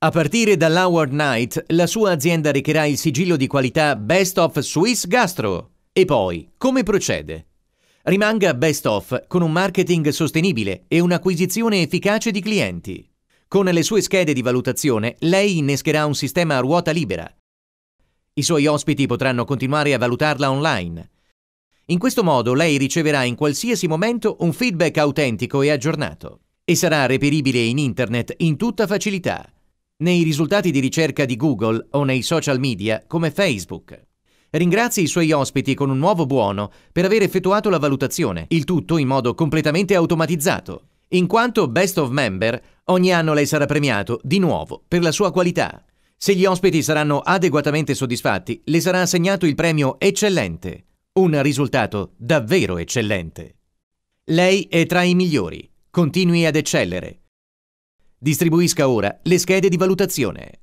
A partire dall'Hour Night, la sua azienda recherà il sigillo di qualità Best of Swiss Gastro. E poi, come procede? Rimanga Best of con un marketing sostenibile e un'acquisizione efficace di clienti. Con le sue schede di valutazione, lei innescherà un sistema a ruota libera. I suoi ospiti potranno continuare a valutarla online. In questo modo lei riceverà in qualsiasi momento un feedback autentico e aggiornato e sarà reperibile in internet in tutta facilità nei risultati di ricerca di Google o nei social media come Facebook. Ringrazia i suoi ospiti con un nuovo buono per aver effettuato la valutazione, il tutto in modo completamente automatizzato. In quanto Best of Member, ogni anno lei sarà premiato di nuovo per la sua qualità. Se gli ospiti saranno adeguatamente soddisfatti, le sarà assegnato il premio Eccellente, un risultato davvero eccellente. Lei è tra i migliori, continui ad eccellere. Distribuisca ora le schede di valutazione.